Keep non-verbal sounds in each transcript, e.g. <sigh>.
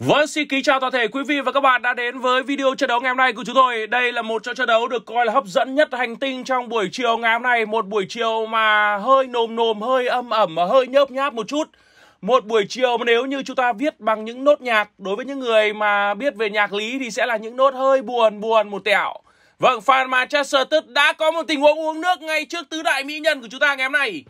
Vâng, xin kính chào toàn thể quý vị và các bạn đã đến với video trận đấu ngày hôm nay của chúng tôi. Đây là một trận đấu được coi là hấp dẫn nhất hành tinh trong buổi chiều ngày hôm nay. Một buổi chiều mà hơi nồm nồm, hơi âm ẩm, mà hơi nhớp nháp một chút. Một buổi chiều mà nếu như chúng ta viết bằng những nốt nhạc, đối với những người mà biết về nhạc lý thì sẽ là những nốt hơi buồn buồn một tẹo. Vâng, fan Manchester United đã có một tình huống uống nước ngay trước tứ đại mỹ nhân của chúng ta ngày hôm nay.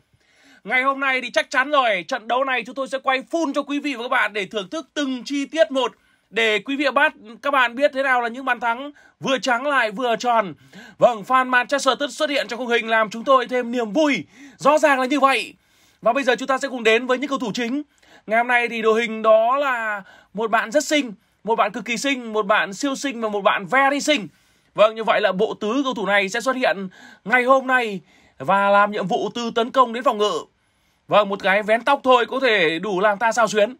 Ngày hôm nay thì chắc chắn rồi, trận đấu này chúng tôi sẽ quay full cho quý vị và các bạn để thưởng thức từng chi tiết một để quý vị và bác các bạn biết thế nào là những bàn thắng vừa trắng lại vừa tròn. Vâng, fan Manchester United xuất hiện trong khung hình làm chúng tôi thêm niềm vui. Rõ ràng là như vậy. Và bây giờ chúng ta sẽ cùng đến với những cầu thủ chính. Ngày hôm nay thì đội hình đó là một bạn rất xinh, một bạn cực kỳ xinh, một bạn siêu xinh và một bạn very xinh. Vâng, như vậy là bộ tứ cầu thủ này sẽ xuất hiện ngày hôm nay và làm nhiệm vụ từ tấn công đến phòng ngự. Vâng, một cái vén tóc thôi có thể đủ làm ta sao xuyến.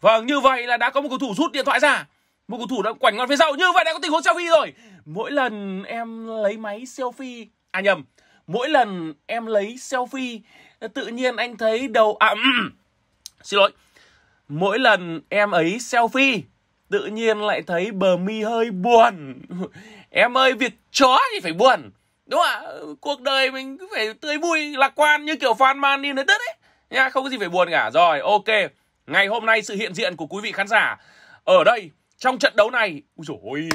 Vâng, như vậy là đã có một cầu thủ rút điện thoại ra. Một cầu thủ đã quảnh ngon phía sau, như vậy đã có tình huống selfie rồi. Mỗi lần em lấy máy selfie, à nhầm, mỗi lần em lấy selfie, tự nhiên anh thấy đầu, à, xin lỗi. Mỗi lần em ấy selfie, tự nhiên lại thấy bờ mi hơi buồn. <laughs> em ơi, việc chó thì phải buồn đúng không ạ cuộc đời mình cứ phải tươi vui lạc quan như kiểu fan man đi đấy ấy nhá không có gì phải buồn cả rồi ok ngày hôm nay sự hiện diện của quý vị khán giả ở đây trong trận đấu này ui dồi ôi,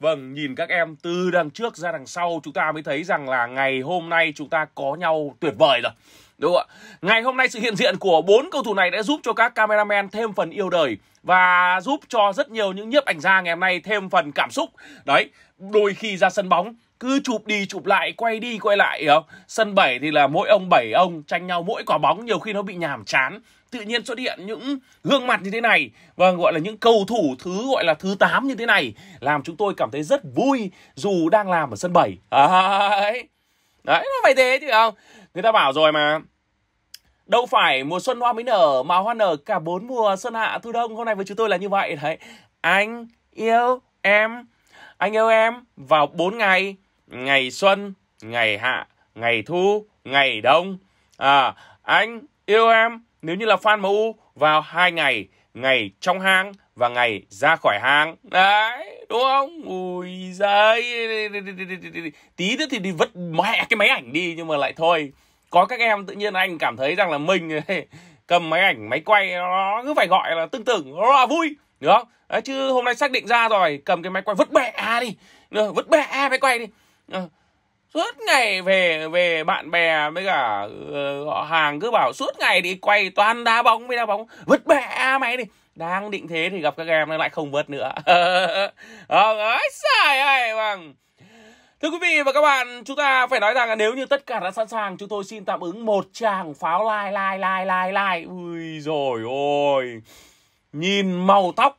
vâng nhìn các em từ đằng trước ra đằng sau chúng ta mới thấy rằng là ngày hôm nay chúng ta có nhau tuyệt vời rồi đúng không ạ ngày hôm nay sự hiện diện của bốn cầu thủ này đã giúp cho các cameraman thêm phần yêu đời và giúp cho rất nhiều những nhiếp ảnh gia ngày hôm nay thêm phần cảm xúc đấy đôi khi ra sân bóng cứ chụp đi chụp lại quay đi quay lại hiểu không sân bảy thì là mỗi ông bảy ông tranh nhau mỗi quả bóng nhiều khi nó bị nhàm chán tự nhiên xuất hiện những gương mặt như thế này và vâng, gọi là những cầu thủ thứ gọi là thứ 8 như thế này làm chúng tôi cảm thấy rất vui dù đang làm ở sân bảy đấy đấy nó phải thế chứ không người ta bảo rồi mà Đâu phải mùa xuân hoa mới nở mà hoa nở cả bốn mùa xuân hạ thu đông hôm nay với chúng tôi là như vậy đấy. Anh yêu em, anh yêu em vào 4 ngày ngày xuân, ngày hạ, ngày thu, ngày đông. À, anh yêu em nếu như là fan MU vào hai ngày, ngày trong hang và ngày ra khỏi hang. Đấy, đúng không? Ui giời. Tí nữa thì đi vứt mẹ cái máy ảnh đi nhưng mà lại thôi. Có các em tự nhiên anh cảm thấy rằng là mình <laughs> cầm máy ảnh, máy quay nó cứ phải gọi là tương tưởng nó là vui đúng không? Đấy, chứ hôm nay xác định ra rồi cầm cái máy quay vứt bẹ đi vứt bẹ máy quay đi Ờ. suốt ngày về về bạn bè với cả ờ, họ hàng cứ bảo suốt ngày đi quay toàn đá bóng với đá bóng vứt bẹ mày đi đang định thế thì gặp các em lại không vứt nữa <laughs> ờ ái xài ai bằng vâng. Thưa quý vị và các bạn, chúng ta phải nói rằng là nếu như tất cả đã sẵn sàng, chúng tôi xin tạm ứng một tràng pháo lai lai lai lai lai. Ui rồi ôi. Nhìn màu tóc,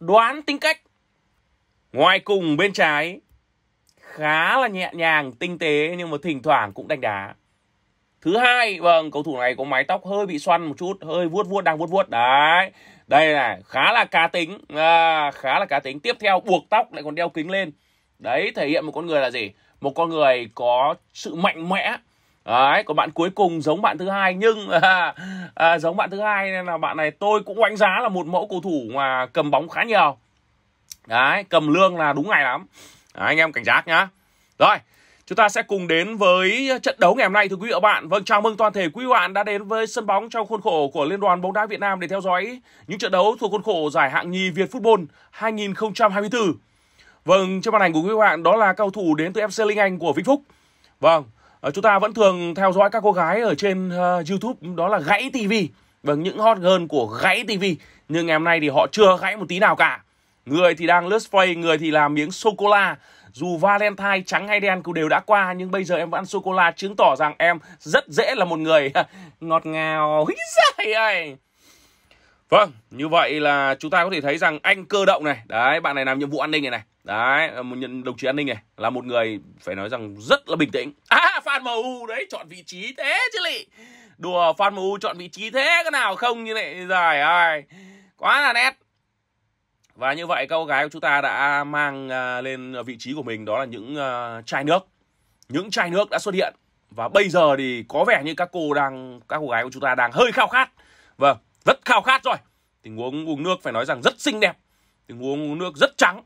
đoán tính cách. Ngoài cùng bên trái khá là nhẹ nhàng, tinh tế nhưng mà thỉnh thoảng cũng đánh đá. Thứ hai, vâng, cầu thủ này có mái tóc hơi bị xoăn một chút, hơi vuốt vuốt đang vuốt vuốt đấy. Đây này, khá là cá tính, à, khá là cá tính. Tiếp theo buộc tóc lại còn đeo kính lên. Đấy, thể hiện một con người là gì? Một con người có sự mạnh mẽ. Đấy, còn bạn cuối cùng giống bạn thứ hai nhưng à, <laughs> à, giống bạn thứ hai nên là bạn này tôi cũng đánh giá là một mẫu cầu thủ mà cầm bóng khá nhiều. Đấy, cầm lương là đúng ngày lắm. Đấy, à, anh em cảnh giác nhá. Rồi, chúng ta sẽ cùng đến với trận đấu ngày hôm nay thưa quý vị và bạn. Vâng, chào mừng toàn thể quý bạn đã đến với sân bóng trong khuôn khổ của Liên đoàn bóng đá Việt Nam để theo dõi những trận đấu thuộc khuôn khổ giải hạng nhì Việt Football 2024. Vâng, trên màn ảnh của quý vị bạn đó là cầu thủ đến từ FC Linh Anh của Vĩnh Phúc. Vâng, ờ, chúng ta vẫn thường theo dõi các cô gái ở trên uh, YouTube đó là gãy TV. Vâng, những hot girl của gãy TV. Nhưng ngày hôm nay thì họ chưa gãy một tí nào cả. Người thì đang lướt face, người thì làm miếng sô-cô-la dù Valentine trắng hay đen cũng đều đã qua nhưng bây giờ em vẫn ăn sô cô la chứng tỏ rằng em rất dễ là một người <laughs> ngọt ngào. Hí <laughs> dài ơi. Vâng, như vậy là chúng ta có thể thấy rằng anh cơ động này, đấy bạn này làm nhiệm vụ an ninh này này. Đấy, một nhân đồng chí an ninh này là một người phải nói rằng rất là bình tĩnh. À Phan MU đấy chọn vị trí thế chứ lị. Đùa Phan MU chọn vị trí thế cái nào không như này dài ai. Quá là nét. Và như vậy các cô gái của chúng ta đã mang à, lên vị trí của mình đó là những à, chai nước. Những chai nước đã xuất hiện. Và bây giờ thì có vẻ như các cô đang các cô gái của chúng ta đang hơi khao khát. Vâng, rất khao khát rồi. Tình huống uống nước phải nói rằng rất xinh đẹp. Tình huống uống nước rất trắng.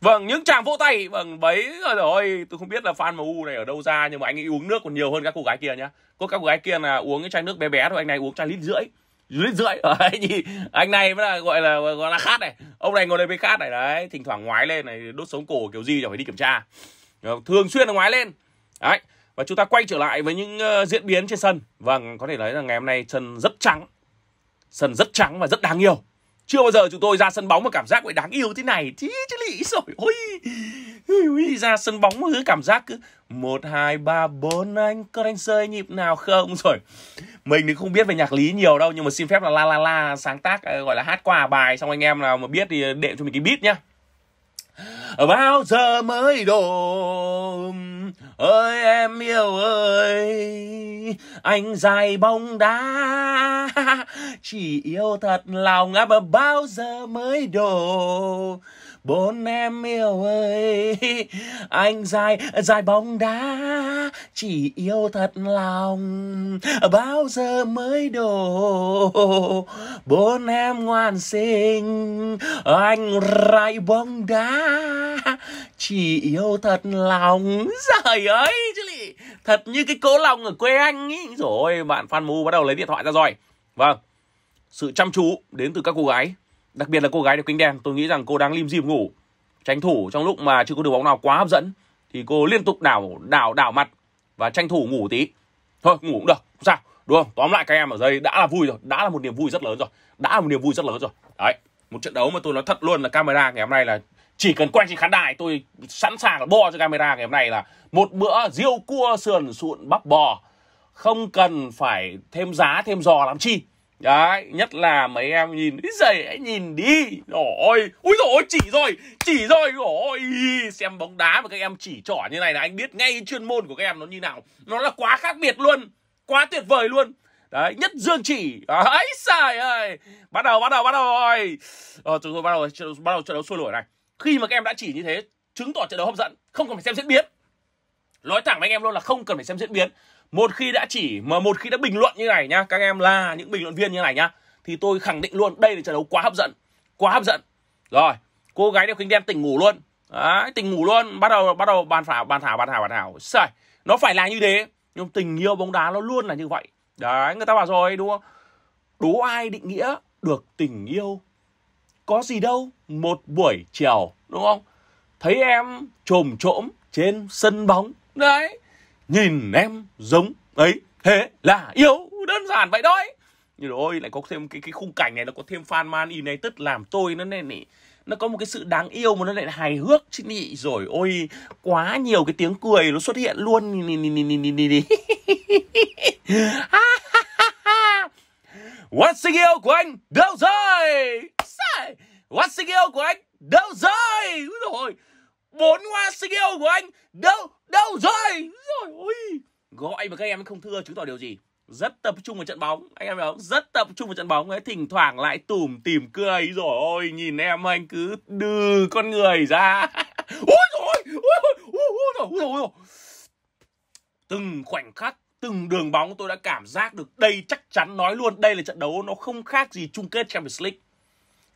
Vâng, những chàng vỗ tay Vâng, bấy rồi ơi Tôi không biết là fan MU này ở đâu ra Nhưng mà anh ấy uống nước còn nhiều hơn các cô gái kia nhá Có các cô gái kia là uống cái chai nước bé bé thôi Anh này uống chai lít rưỡi lít rưỡi <laughs> đấy nhỉ anh này mới là gọi là gọi là khát này ông này ngồi đây với khát này đấy thỉnh thoảng ngoái lên này đốt sống cổ kiểu gì chẳng phải đi kiểm tra ờ, thường xuyên là ngoái lên đấy và chúng ta quay trở lại với những ờ, diễn biến trên sân vâng có thể nói là ngày hôm nay sân rất trắng sân rất trắng và rất đáng yêu chưa bao giờ chúng tôi ra sân bóng mà cảm giác lại đáng yêu thế này thế chứ lị rồi ôi ra sân bóng cứ cảm giác cứ một hai ba bốn anh có đánh rơi nhịp nào không <laughs> rồi mình thì không biết về nhạc lý nhiều đâu nhưng mà xin phép là la la la sáng tác ờ, gọi là hát qua bài xong anh em nào mà biết thì đệm cho mình cái beat nhá bao giờ mới đổ ơi em yêu ơi anh dài bóng đá <laughs> chỉ yêu thật lòng à bao giờ mới đổ bốn em yêu ơi anh dài dài bóng đá chỉ yêu thật lòng bao giờ mới đổ bốn em ngoan xinh anh rai bóng đá chỉ yêu thật lòng giời ơi chứ lì thật như cái cố lòng ở quê anh ý rồi bạn phan mù bắt đầu lấy điện thoại ra rồi vâng sự chăm chú đến từ các cô gái Đặc biệt là cô gái đeo kính đen, tôi nghĩ rằng cô đang lim dim ngủ. Tranh thủ trong lúc mà chưa có đường bóng nào quá hấp dẫn thì cô liên tục đảo đảo đảo mặt và tranh thủ ngủ tí. Thôi ngủ cũng được, không sao. Đúng không? Tóm lại các em ở đây đã là vui rồi, đã là một niềm vui rất lớn rồi. Đã là một niềm vui rất lớn rồi. Đấy, một trận đấu mà tôi nói thật luôn là camera ngày hôm nay là chỉ cần quay trên khán đài tôi sẵn sàng là bo cho camera ngày hôm nay là một bữa riêu cua sườn sụn bắp bò không cần phải thêm giá thêm giò làm chi Đấy, nhất là mấy em nhìn Ý giày hãy nhìn đi Rồi, ui rồi chỉ rồi Chỉ rồi, rồi Xem bóng đá mà các em chỉ trỏ như này là anh biết ngay chuyên môn của các em nó như nào Nó là quá khác biệt luôn Quá tuyệt vời luôn Đấy, nhất dương chỉ Ấy xài ơi Bắt đầu, bắt đầu, bắt đầu rồi Ờ, chúng tôi bắt đầu, bắt đầu, bắt đầu trận đấu sôi nổi này Khi mà các em đã chỉ như thế Chứng tỏ trận đấu hấp dẫn Không cần phải xem diễn biến Nói thẳng với anh em luôn là không cần phải xem diễn biến một khi đã chỉ mà một khi đã bình luận như này nhá các em là những bình luận viên như này nhá thì tôi khẳng định luôn đây là trận đấu quá hấp dẫn quá hấp dẫn rồi cô gái đeo kính đen tỉnh ngủ luôn Đấy, tỉnh ngủ luôn bắt đầu bắt đầu bàn thảo bàn thảo bàn thảo bàn thảo Sời, nó phải là như thế nhưng tình yêu bóng đá nó luôn là như vậy đấy người ta bảo rồi đúng không đố ai định nghĩa được tình yêu có gì đâu một buổi chiều đúng không thấy em trồm trỗm trên sân bóng đấy nhìn em giống ấy thế là yêu đơn giản vậy thôi nhưng rồi lại có thêm cái cái khung cảnh này nó có thêm fan man in này tất làm tôi nó nên ý, nó có một cái sự đáng yêu mà nó lại hài hước chứ nhỉ rồi ôi quá nhiều cái tiếng cười nó xuất hiện luôn <laughs> What's tình yêu của anh đâu rồi What's tình yêu của anh đâu rồi rồi bốn hoa tình yêu của anh đâu đâu rồi gọi mà các em không thưa chứng tỏ điều gì rất tập trung vào trận bóng anh em hiểu không rất tập trung vào trận bóng ấy thỉnh thoảng lại tủm tìm cười rồi ôi nhìn em anh cứ đưa con người ra <laughs> ôi rồi ôi rồi từng khoảnh khắc từng đường bóng tôi đã cảm giác được đây chắc chắn nói luôn đây là trận đấu nó không khác gì chung kết Champions League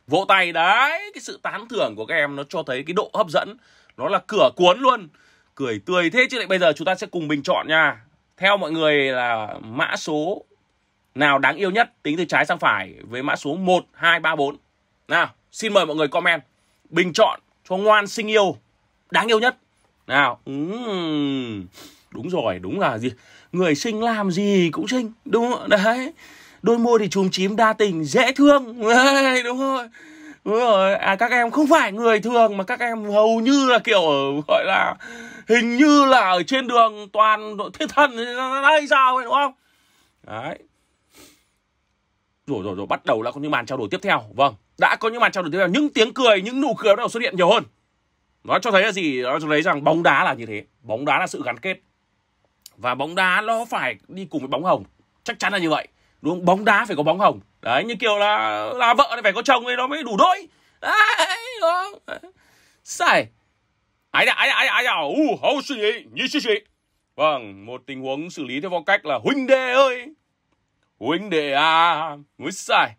vỗ tay đấy cái sự tán thưởng của các em nó cho thấy cái độ hấp dẫn nó là cửa cuốn luôn cười tươi thế chứ lại bây giờ chúng ta sẽ cùng bình chọn nha theo mọi người là mã số nào đáng yêu nhất tính từ trái sang phải với mã số 1, 2, 3, 4? Nào, xin mời mọi người comment bình chọn cho ngoan sinh yêu đáng yêu nhất. Nào, đúng rồi, đúng là gì? Người sinh làm gì cũng sinh, đúng không? Đấy, đôi môi thì chùm chím đa tình, dễ thương, <laughs> đấy, đúng rồi rồi à các em không phải người thường mà các em hầu như là kiểu ở gọi là hình như là ở trên đường toàn thiên thần hay sao ấy đúng không đấy rồi rồi rồi bắt đầu là có những màn trao đổi tiếp theo vâng đã có những màn trao đổi tiếp theo những tiếng cười những nụ cười bắt đầu xuất hiện nhiều hơn nó cho thấy là gì nó cho thấy rằng bóng đá là như thế bóng đá là sự gắn kết và bóng đá nó phải đi cùng với bóng hồng chắc chắn là như vậy đúng không? bóng đá phải có bóng hồng đấy như kiểu là là vợ này phải có chồng ấy nó mới đủ đôi đấy đó sai ái đã ái đã ái đã u hầu suy nghĩ như suy nghĩ vâng một tình huống xử lý theo phong cách là huynh đệ ơi huynh đệ à mới sai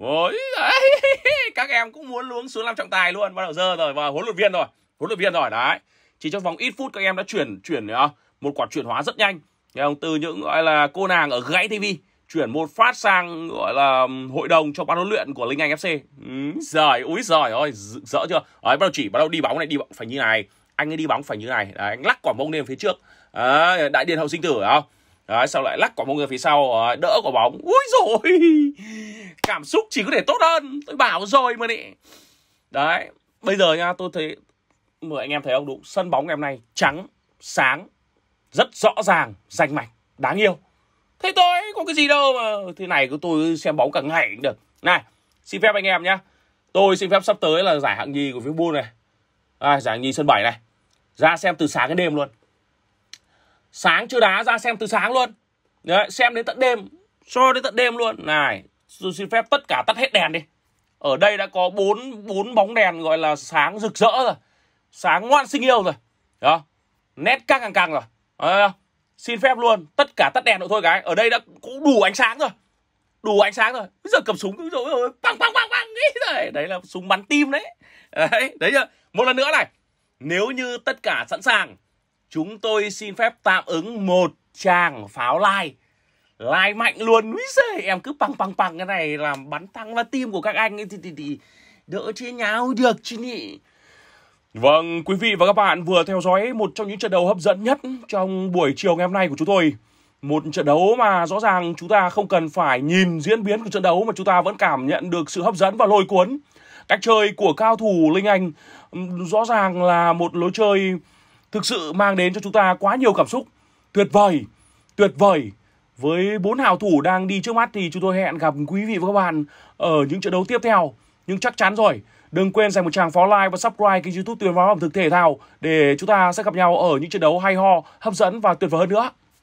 Ôi, đấy. <laughs> các em cũng muốn luống xuống làm trọng tài luôn bắt đầu dơ rồi và huấn luyện viên rồi huấn luyện viên rồi đấy chỉ trong vòng ít phút các em đã chuyển chuyển à, một quả chuyển hóa rất nhanh không? từ những gọi là cô nàng ở gãy tivi chuyển một phát sang gọi là hội đồng cho ban huấn luyện của Linh Anh FC. Ừ, giời, úi giời ơi, dỡ chưa? Đấy, bắt đầu chỉ bắt đầu đi bóng này, đi bóng phải như này. Anh ấy đi bóng phải như này. Đấy, anh lắc quả bóng lên phía trước. Đấy, đại điện hậu sinh tử không? Đấy, sau lại lắc quả bóng ra phía sau, đỡ quả bóng. Úi rồi Cảm xúc chỉ có thể tốt hơn. Tôi bảo rồi mà nị. Đấy, bây giờ nha, tôi thấy mọi anh em thấy không đúng, sân bóng ngày hôm nay trắng, sáng, rất rõ ràng, rành mạch, đáng yêu. Thế tôi có cái gì đâu mà thế này cứ tôi xem bóng cả ngày cũng được này xin phép anh em nhé tôi xin phép sắp tới là giải hạng nhì của Vinpearl này à, giải hạng nhì sân bảy này ra xem từ sáng đến đêm luôn sáng chưa đá ra xem từ sáng luôn Đấy, xem đến tận đêm cho đến tận đêm luôn này tôi xin phép tất cả tắt hết đèn đi ở đây đã có bốn bốn bóng đèn gọi là sáng rực rỡ rồi sáng ngoan sinh yêu rồi đó nét căng càng càng rồi Đấy, xin phép luôn tất cả tắt đèn nữa thôi cái ở đây đã cũng đủ ánh sáng rồi đủ ánh sáng rồi bây giờ cầm súng cứ rồi băng băng băng băng ấy rồi đấy là súng bắn tim đấy đấy đấy chưa một lần nữa này nếu như tất cả sẵn sàng chúng tôi xin phép tạm ứng một tràng pháo lai lai mạnh luôn úi giời em cứ păng păng păng cái này làm bắn thăng vào tim của các anh ấy thì, thì, thì đỡ chia nhau được chứ nhỉ Vâng, quý vị và các bạn vừa theo dõi một trong những trận đấu hấp dẫn nhất trong buổi chiều ngày hôm nay của chúng tôi. Một trận đấu mà rõ ràng chúng ta không cần phải nhìn diễn biến của trận đấu mà chúng ta vẫn cảm nhận được sự hấp dẫn và lôi cuốn. Cách chơi của cao thủ Linh Anh rõ ràng là một lối chơi thực sự mang đến cho chúng ta quá nhiều cảm xúc. Tuyệt vời, tuyệt vời. Với bốn hào thủ đang đi trước mắt thì chúng tôi hẹn gặp quý vị và các bạn ở những trận đấu tiếp theo. Nhưng chắc chắn rồi, Đừng quên dành một tràng phó like và subscribe kênh youtube tuyển vào ẩm thực thể thao để chúng ta sẽ gặp nhau ở những trận đấu hay ho, hấp dẫn và tuyệt vời hơn nữa.